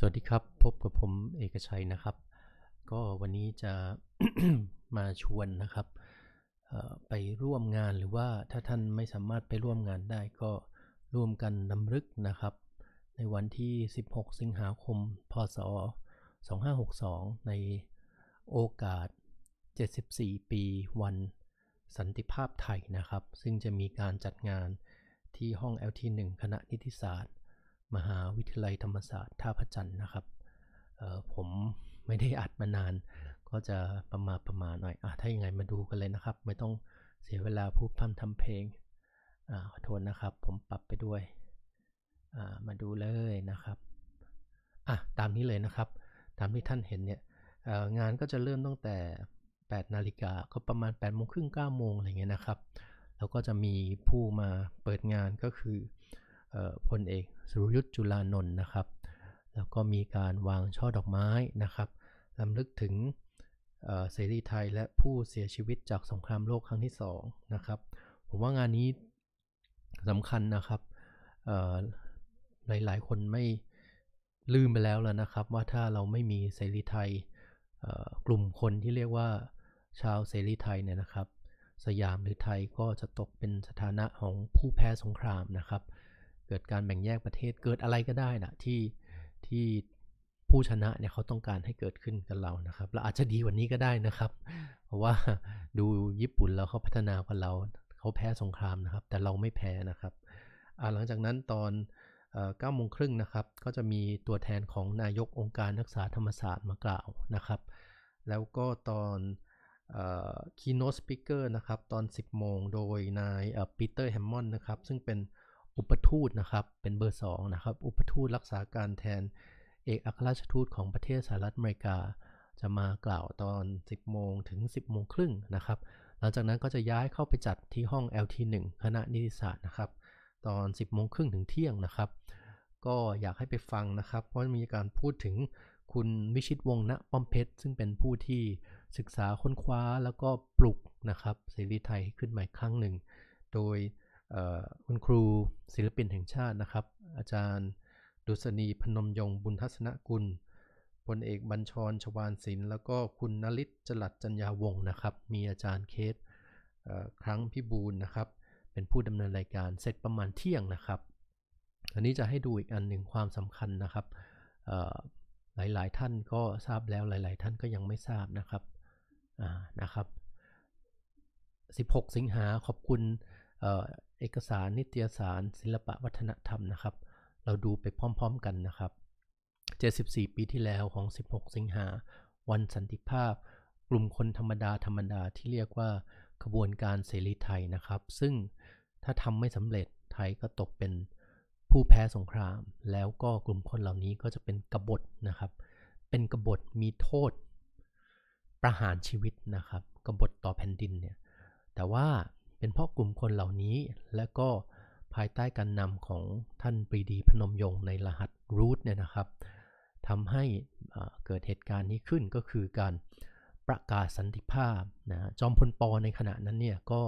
สวัสดีครับ พบกับผมเอกชัยนะครับ ก็วันนี้จะมาชวนนะครับไปร่วมงานหรือว่าถ้าท่านไม่สามารถไปร่วมงานได้ ก็ร่วมกันนำลึกนะครับ ในวันที่ 16 สิงหาคม พศ 2562 ในโอกาส 74 ปีวันสันติภาพไทยนะครับ ซึ่งจะมีการจัดงานที่ห้อง LT1 คณะนิติศาสตร์มหาวิทยาลัยธรรมศาสตร์ท่าพระจันทร์นะครับผมไม่ได้อัดมานาน ก็จะประมาประมาหน่อยอถ้าอย่างไงมาดูกันเลยนะครับ ไม่ต้องเสียเวลาพูดพัมทำเพลงอขอโทษนะครับ ผมปรับไปด้วยมาดูเลยนะครับ อ่ะตามนี้เลยนะครับ ตามที่ท่านเห็นเนี่ยงานก็จะเริ่มตั้งแต่8นาฬิกาก็ประมาณ8โมงครึ่ง9โมงอะไรเงี้ยนะครับแล้วก็จะมีผู้มาเปิดงานก็คือพลเอกสุรยุทธ์จุลานนท์นะครับ แล้วก็มีการวางช่อดอกไม้นะครับลำลึกถึงเสรีไทยและผู้เสียชีวิตจากสงครามโลกครั้งที่2นะครับ ผมว่างานนี้สำคัญนะครับ หลายหลายคนไม่ลืมไปแล้วแล้วนะครับ ว่าถ้าเราไม่มีเสรีไทยกลุ่มคนที่เรียกว่าชาวเสรีไทยเนี่ยนะครับ สยามหรือ ไทยก็จะตกเป็นสถานะของผู้แพ้สงครามนะครับเกิดการแบ่งแยกประเทศเกิดอะไรก็ได้นะที่ที่ผู้ชนะเนี่ยเขาต้องการให้เกิดขึ้นกับเรานะครับเราอาจจะดีกว่านี้ก็ได้นะครับ เพราะว่าดูญี่ปุ่นแล้วเขาพัฒนากว่าเรา เขาแพ้สงครามนะครับ แต่เราไม่แพ้นะครับหลังจากนั้นตอนเก้าโมงครึ่งนะครับ ก็จะมีตัวแทนของนายกองค์การนักศึกษาธรรมศาสตร์มากล่าวนะครับ แล้วก็ตอน keynote speaker นะครับ ตอน10โมงโดยนายปีเตอร์แฮมมอนนะครับ ซึ่งเป็นอุปทูตนะครับ เป็นเบอร์2นะครับ อุปทูตรักษาการแทนเอกอัครราชทูตของประเทศสหรัฐอเมริกาจะมากล่าวตอน 10 โมงถึง 10 โมงครึ่งนะครับ หลังจากนั้นก็จะย้ายเข้าไปจัดที่ห้อง LT1 คณะนิติศาสตร์นะครับ ตอน 10 โมงครึ่งถึงเที่ยงนะครับ ก็อยากให้ไปฟังนะครับ เพราะมีการพูดถึงคุณวิชิตวงศ์ณป้อมเพชร ซึ่งเป็นผู้ที่ศึกษาค้นคว้าแล้วก็ปลุกนะครับเสรีไทยขึ้นใหม่ครั้งหนึ่งโดยคุณครูศิลปินแห่งชาตินะครับ อาจารย์ดุษณีพนมยงบุญทัศนกุลพลเอกบัญชรชวานศิลป์แล้วก็คุณนลิศจลัดจัญญาวงศ์นะครับ มีอาจารย์เคสครั้งพิบูลนะครับ เป็นผู้ดำเนินรายการเสร็จประมาณเที่ยงนะครับ อันนี้จะให้ดูอีกอันหนึ่งความสำคัญนะครับ หลายๆท่านก็ทราบแล้วหลายๆท่านก็ยังไม่ทราบนะครับนะครับ 16 สิงหาขอบคุณเอกสารนิตยสารศิลปะ วัฒนธรรมนะครับ เราดูไปพร้อมๆกันนะครับ 74 ปีที่แล้วของ 16 สิงหา วันสันติภาพ กลุ่มคนธรรมดาธรรมดาที่เรียกว่า ขบวนการเสรีไทยนะครับ ซึ่งถ้าทำไม่สำเร็จไทยก็ตกเป็นผู้แพ้สงคราม แล้วก็กลุ่มคนเหล่านี้ก็จะเป็นกบฏนะครับ เป็นกบฏมีโทษ ประหารชีวิตนะครับกบฏต่อแผ่นดินเนี่ยแต่ว่าเป็นเพราะกลุ่มคนเหล่านี้และก็ภายใต้การนำของท่านปรีดีพนมยงในรหัสรูทเนี่ยนะครับทำให้เกิดเหตุการณ์นี้ขึ้นก็คือการประกาศสันติภาพนะจอมพลปอในขณะนั้นเนี่ยก็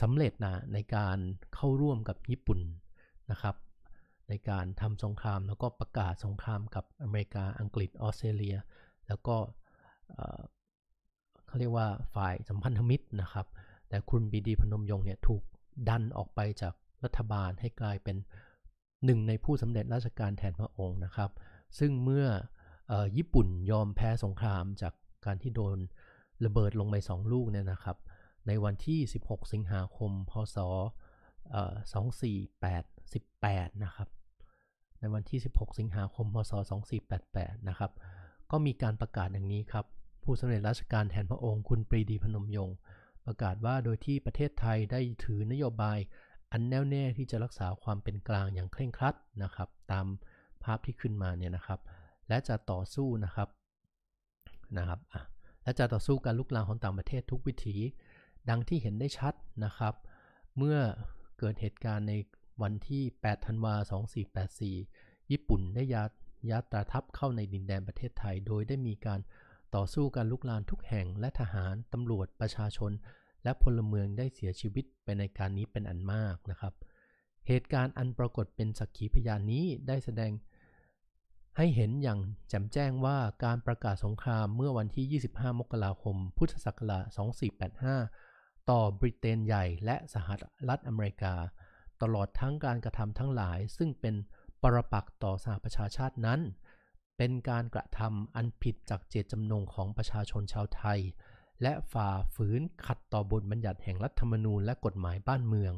สำเร็จนะในการเข้าร่วมกับญี่ปุ่นนะครับ ในการทำสงครามแล้วก็ประกาศสงครามกับอเมริกาอังกฤษออสเตรเลีย แล้วก็เาเรียกว่าฝ่ายสัมพันธมิตรนะครับ แต่คุณบีดีพนมยงเนี่ยถูกดันออกไปจากรัฐบาลให้กลายเป็น หนึ่งในผู้สำเร็จราชการแทนพระองค์นะครับ ซึ่งเมื่ออญี่ปุ่นยอมแพ้สงครามจากการที่โดนระเบิดลงไปสองลูกเนี่ยนะครับ ในวันที่ 16 สิงหาคม พศ 2488 นะครับ ในวันที่ 16 สิงหาคม พศ 2488 นะครับก็มีการประกาศอย่างนี้ครับผู้สำเร็จราชการแทนพระองค์ คุณปรีดีพนมยงค์ประกาศว่าโดยที่ประเทศไทยได้ถือนโยบาย อันแน่วแน่ที่จะรักษาความเป็นกลางอย่างเคร่งครัดนะครับ ตามภาพที่ขึ้นมาเนี่ยนะครับ และจะต่อสู้นะครับ นะครับและจะต่อสู้การลุกลามของต่างประเทศทุกวิถี ดังที่เห็นได้ชัดนะครับ เมื่อเกิดเหตุการณ์ในวันที่ 8ธันวา2484 ญี่ปุ่นได้ยัดยดตราทัพเข้าในดินแดนประเทศไทย โดยได้มีการต่อสู้การลุกลานทุกแห่งและทหารตำรวจประชาชน และพลเมืองได้เสียชีวิตไปในการนี้เป็นอันมากนะครับ เหตุการณ์อันปรากฏเป็นสักขีพยานนี้ได้แสดง ให้เห็นอย่างแจ่มแจ้งว่าการประกาศสงครามเมื่อวันที่ 25 มกราคม พุทธศักราช 2485 ต่อบริเตนใหญ่และสหรัฐอเมริกา ตลอดทั้งการกระทำทั้งหลาย ซึ่งเป็นปรปักษ์ต่อสหประชาชาตินั้นเป็นการกระทำอันผิดจากเจตจำนงของประชาชนชาวไทย และฝ่าฝืนขัดต่อบทบัญญัติแห่งรัฐธรรมนูญและกฎหมายบ้านเมือง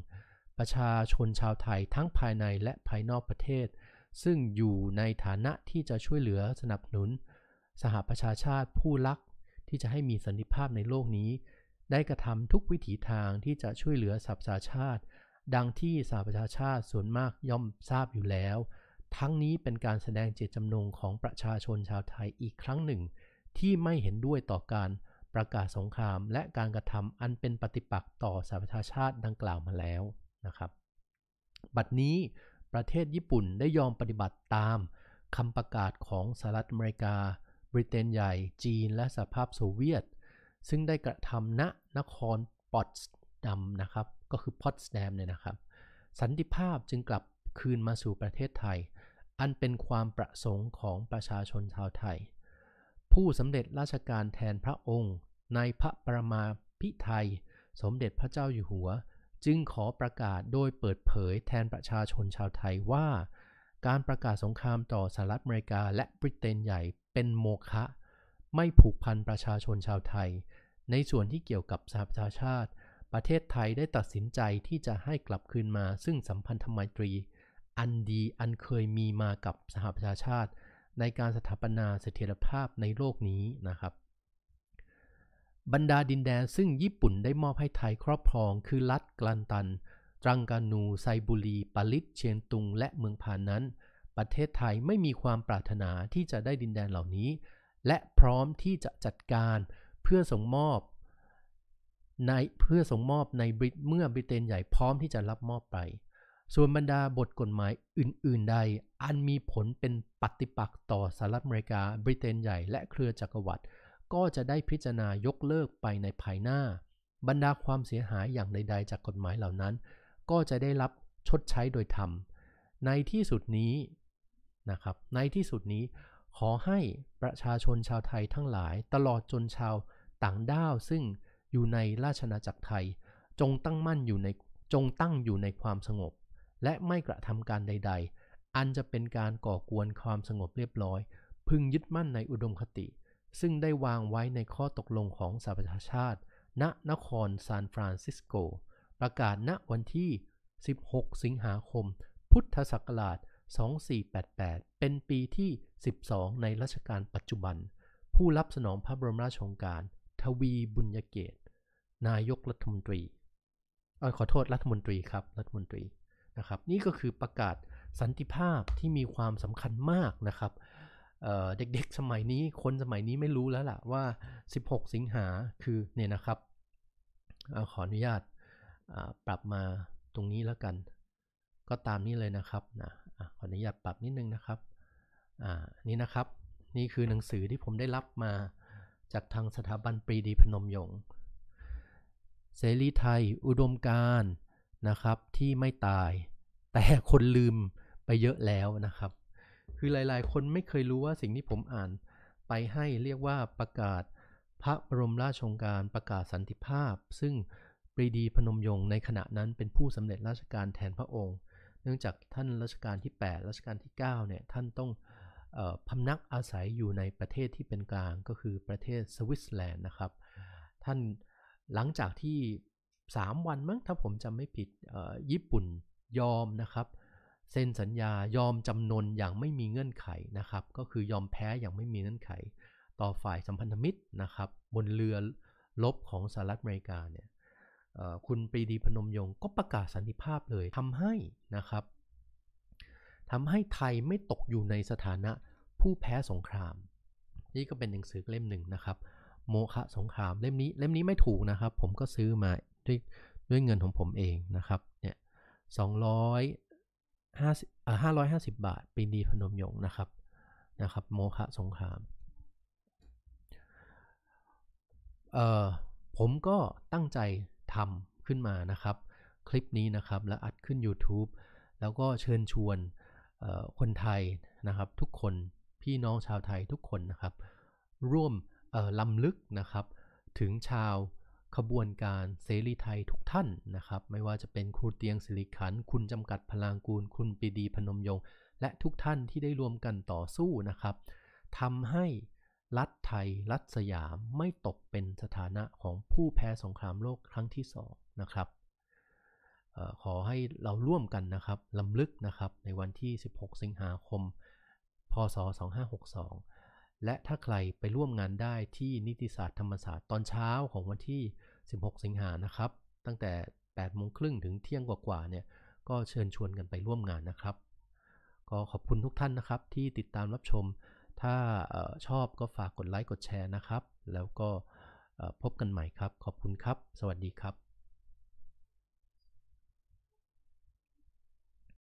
ประชาชนชาวไทยทั้งภายในและภายนอกประเทศ ซึ่งอยู่ในฐานะที่จะช่วยเหลือสนับสนุน สหประชาชาติผู้รักที่จะให้มีสันติภาพในโลกนี้ ได้กระทำทุกวิถีทางที่จะช่วยเหลือสหประชาชาติ ดังที่สหประชาชาติส่วนมากย่อมทราบอยู่แล้วทั้งนี้เป็นการแสดงเจตจำนงของประชาชนชาวไทยอีกครั้งหนึ่ง ที่ไม่เห็นด้วยต่อการประกาศสงคราม และการกระทำอันเป็นปฏิปักษ์ต่อสหประชาชาติดังกล่าวมาแล้ว นะครับ บัดนี้ประเทศญี่ปุ่นได้ยอมปฏิบัติตามคำประกาศของสหรัฐอเมริกา บริเตนใหญ่ จีนและสหภาพโซเวียต ซึ่งได้กระทำณนครปอตสดัมนะครับ ก็คือพอตสแดมเนี่ยนะครับ สันติภาพจึงกลับคืนมาสู่ประเทศไทยอันเป็นความประสงค์ของประชาชนชาวไทย ผู้สำเร็จราชการแทนพระองค์ ในพระประมาพิไทย สมเด็จพระเจ้าอยู่หัว จึงขอประกาศโดยเปิดเผยแทนประชาชนชาวไทยว่า การประกาศสงครามต่อสหรัฐอเมริกาและบริเตนใหญ่เป็นโมฆะไม่ผูกพันประชาชนชาวไทย ในส่วนที่เกี่ยวกับสหประชาชาติ ประเทศไทยได้ตัดสินใจที่จะให้กลับคืนมาซึ่งสัมพันธไมตรีอันดีอันเคยมีมากับสหประชาชาติ ในการสถาปนาเสถียรภาพในโลกนี้นะครับ บรรดาดินแดนซึ่งญี่ปุ่นได้มอบให้ไทยครอบครองคือลัดกลันตัน ตรังกานู ไซบุรีปาลิตเชียงตุงและเมืองผ่านนั้น ประเทศไทยไม่มีความปรารถนาที่จะได้ดินแดนเหล่านี้ และพร้อมที่จะจัดการเพื่อส่งมอบ ในเพื่อส่งมอบในบริตเมื่อบริเตนใหญ่พร้อมที่จะรับมอบไปส่วนบรรดาบทกฎหมายอื่น ๆ ใดอันมีผลเป็นปฏิปักษ์ต่อสหรัฐอเมริกาบริเตนใหญ่และเครือจักรวรรดิก็จะได้พิจารณายกเลิกไปในภายหน้า บรรดาความเสียหายอย่างใด ๆ จากกฎหมายเหล่านั้น ก็จะได้รับชดใช้โดยธรรม ในที่สุดนี้นะครับในที่สุดนี้ขอให้ประชาชนชาวไทยทั้งหลายตลอดจนชาวต่างด้าวซึ่งอยู่ในราชนาจักรไทยจงตั้งมั่นอยู่ในจงตั้งอยู่ในความสงบและไม่กระทำการใด ๆ อันจะเป็นการก่อกวนความสงบเรียบร้อย พึงยึดมั่นในอุดมคติ ซึ่งได้วางไว้ในข้อตกลงของสหประชาชาติ ณ นครซานฟรานซิสโก ประกาศณวันที่ 16 สิงหาคม พุทธศักราช 2488 เป็นปีที่ 12 ในรัชกาลปัจจุบัน ผู้รับสนองพระบรมราชโองการ ทวีบุญยเกต นายกรัฐมนตรีอขอโทษรัฐมนตรีครับ รัฐมนตรีนะครับนี่ก็คือประกาศสันติภาพที่มีความสำคัญมากนะครับเเด็กๆสมัยนี้คนสมัยนี้ไม่รู้แล้วล่ะว่า 16 สิงหาคือเนี่ยนะครับอขออนุญาตปรับมาตรงนี้แล้วกัน ก็ตามนี้เลยนะครับนะขออนุญาตปรับนิดนึงนะครับนี่นะครับนี่คือหนังสือที่ผมได้รับมาจากทางสถาบันปรีดีพนมยงค์เสรีไทย อุดมการนะครับที่ไม่ตายแต่คนลืมไปเยอะแล้วนะครับ คือหลาย ๆ คนไม่เคยรู้ว่าสิ่งที่ผมอ่านไปให้เรียกว่าประกาศพระบรมราชองการประกาศสันติภาพ ซึ่งปรีดีพนมยงค์ในขณะนั้นเป็นผู้สำเร็จราชการแทนพระองค์ เนื่องจากท่านรัชกาลที่ 8รัชกาลที่9เนี่ยท่านต้องพำนักอาศัยอยู่ในประเทศที่เป็นกลาง ก็คือประเทศสวิตเซอร์แลนด์นะครับ ท่านหลังจากที่3วันมั้งถ้าผมจำไม่ผิดญี่ปุ่นยอมนะครับเซ็นสัญญา ยอมจำนนอย่างไม่มีเงื่อนไขนะครับ ก็คือยอมแพ้อย่างไม่มีเงื่อนไข ต่อฝ่ายสัมพันธมิตรนะครับ บนเรือลบ ของสหรัฐอเมริกาเนี่ยคุณปรีดีพนมยงก็ประกาศสันติภาพเลยทำให้นะครับทำให้ไทยไม่ตกอยู่ในสถานะผู้แพ้สงคราม นี่ก็เป็นหนังสือเล่มหนึ่งนะครับ โมฆะสงครามเล่มนี้เล่มนี้ไม่ถูกนะครับ ผมก็ซื้อมาด้วยด้วยเงินของผมเองนะครับ2ร0อ่า550 บาท ปีดี พนมยงนะครับนะครับ โมฆะสงคราม เอ่อผมก็ตั้งใจทำขึ้นมานะครับ คลิปนี้ นะครับ และอัดขึ้น YouTube แล้วก็เชิญชวนคนไทยนะครับ ทุกคนพี่น้องชาวไทยทุกคน นะครับ ร่วมลำลึกนะครับถึงชาวขบวนการเสรีไทยทุกท่านนะครับ ไม่ว่าจะเป็นครูเตียงสิริขัน คุณจำกัดพลางกูล คุณปีดีพนมยงค์และทุกท่านที่ได้รวมกันต่อสู้นะครับทำให้รัฐไทยรัฐสยามไม่ตกเป็นสถานะของผู้แพ้สงครามโลกครั้งที่สองนะครับ ขอให้เราร่วมกันนะครับลำลึกนะครับ ในวันที่ 16 สิงหาคม พศ 2562และถ้าใครไปร่วมงานได้ที่นิติศาสตร์ธรรมศาสตร์ตอนเช้าของวันที่ 16 สิงหานะครับ ตั้งแต่8โมงครึ่งถึงเที่ยงกว่าๆ เนี่ย ก็เชิญชวนกันไปร่วมงานนะครับ ก็ขอบคุณทุกท่านนะครับ ที่ติดตามรับชม ถ้าชอบก็ฝากกดไลค์ กดแชร์นะครับ แล้วก็พบกันใหม่ครับ ขอบคุณครับ สวัสดีครับ